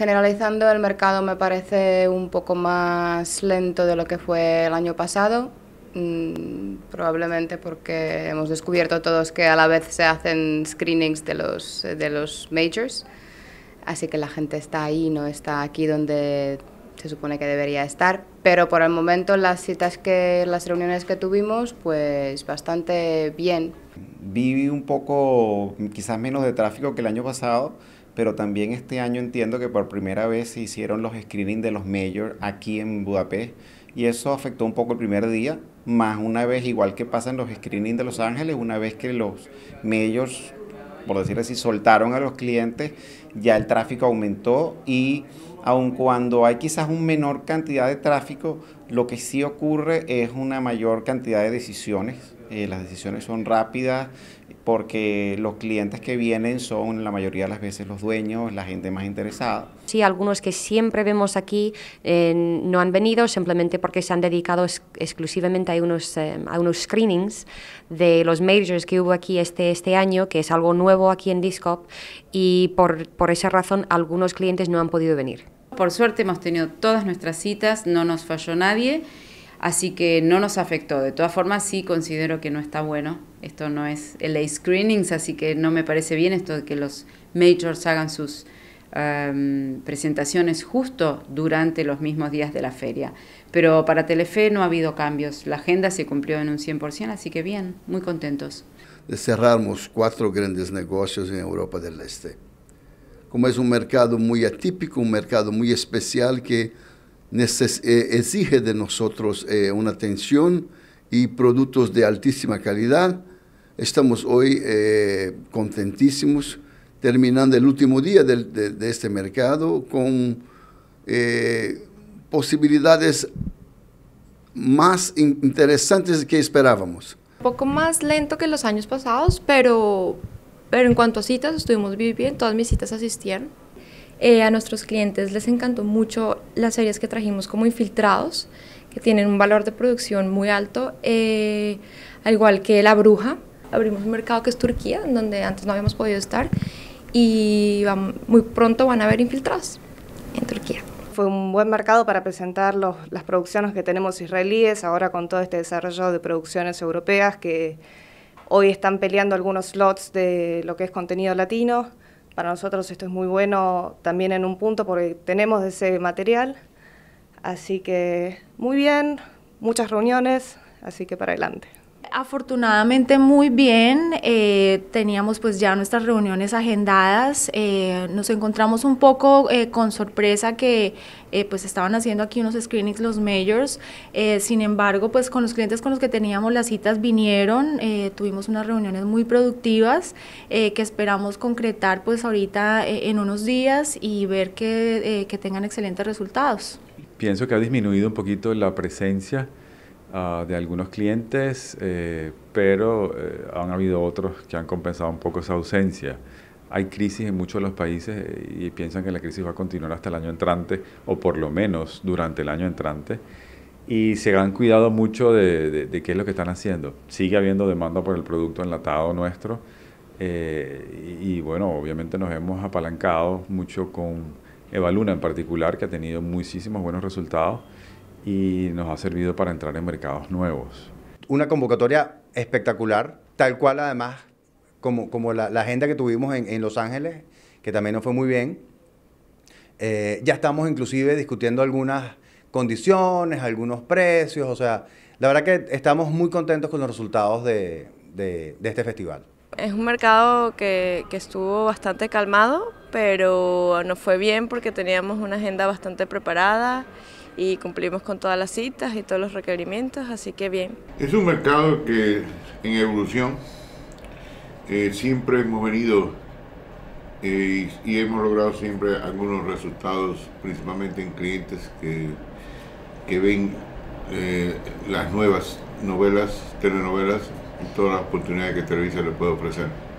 Generalizando el mercado me parece un poco más lento de lo que fue el año pasado, mm, probablemente porque hemos descubierto todos que a la vez se hacen screenings de los, de los majors, así que la gente está ahí, no está aquí donde se supone que debería estar, pero por el momento las citas que las reuniones que tuvimos pues bastante bien viví un poco, quizás menos de tráfico que el año pasado, pero también este año entiendo que por primera vez se hicieron los screenings de los mayors aquí en Budapest y eso afectó un poco el primer día, más una vez, igual que pasa en los screenings de Los Ángeles, una vez que los mayors, por decir así, soltaron a los clientes, ya el tráfico aumentó y aun cuando hay quizás una menor cantidad de tráfico, lo que sí ocurre es una mayor cantidad de decisiones eh, las decisiones son rápidas porque los clientes que vienen son la mayoría de las veces los dueños, la gente más interesada. Sí, algunos que siempre vemos aquí eh, no han venido simplemente porque se han dedicado exclusivamente eh, a unos, screenings de los majors que hubo aquí este, este año, que es algo nuevo aquí en Discop, y por, por esa razón algunos clientes no han podido venir. Por suerte hemos tenido todas nuestras citas, no nos falló nadie. Así que no nos afectó. De todas formas, sí considero que no está bueno. Esto no es el A Screenings, así que no me parece bien esto de que los majors hagan sus um, presentaciones justo durante los mismos días de la feria. Pero para Telefe no ha habido cambios. La agenda se cumplió en un 100%, así que bien, muy contentos. Cerramos cuatro grandes negocios en Europa del Este. Como es un mercado muy atípico, un mercado muy especial que eh, exige de nosotros eh, una atención y productos de altísima calidad. Estamos hoy eh, contentísimos terminando el último día de, este mercado con posibilidades más interesantes que esperábamos. Un poco más lento que los años pasados, pero, pero en cuanto a citas, estuvimos bien, todas mis citas asistieron. Eh, a nuestros clientes les encantó mucho las series que trajimos como Infiltrados, que tienen un valor de producción muy alto, eh, al igual que La Bruja. Abrimos un mercado que es Turquía, donde antes no habíamos podido estar, y muy pronto van a ver Infiltrados en Turquía fue un buen mercado para presentar las producciones que tenemos israelíes, ahora con todo este desarrollo de producciones europeas que hoy están peleando algunos slots de lo que es contenido latino. Para nosotros esto es muy bueno también en un punto porque tenemos ese material. Así que muy bien, muchas reuniones, así que para adelante. Afortunadamente muy bien, eh, teníamos pues ya nuestras reuniones agendadas, eh, nos encontramos un poco eh, con sorpresa que pues estaban haciendo aquí unos screenings los mayors, sin embargo pues con los clientes con los que teníamos las citas vinieron, tuvimos unas reuniones muy productivas que esperamos concretar pues ahorita en unos días y ver que, que tengan excelentes resultados. Pienso que ha disminuido un poquito la presencia Ah, de algunos clientes, eh, pero eh, han habido otros que han compensado un poco esa ausencia. Hay crisis en muchos de los países eh, y piensan que la crisis va a continuar hasta el año entrante, o por lo menos durante el año entrante, y se han cuidado mucho de, qué es lo que están haciendo. Sigue habiendo demanda por el producto enlatado nuestro, y, y, bueno, obviamente nos hemos apalancado mucho con Evaluna en particular, que ha tenido muchísimos buenos resultados y nos ha servido para entrar en mercados nuevos. Una convocatoria espectacular, tal cual además como, como la, agenda que tuvimos en, en, Los Ángeles, que también nos fue muy bien. Eh, ya estamos inclusive discutiendo algunas condiciones, algunos precios, o sea, la verdad que estamos muy contentos con los resultados de, de, de este festival. Es un mercado que, que, estuvo bastante calmado, pero nos fue bien porque teníamos una agenda bastante preparada y cumplimos con todas las citas y todos los requerimientos, así que bien. Es un mercado que en evolución eh, siempre hemos venido eh, y, hemos logrado siempre algunos resultados, principalmente en clientes que, ven eh, las nuevas novelas, telenovelas y todas las oportunidades que Televisa les puede ofrecer.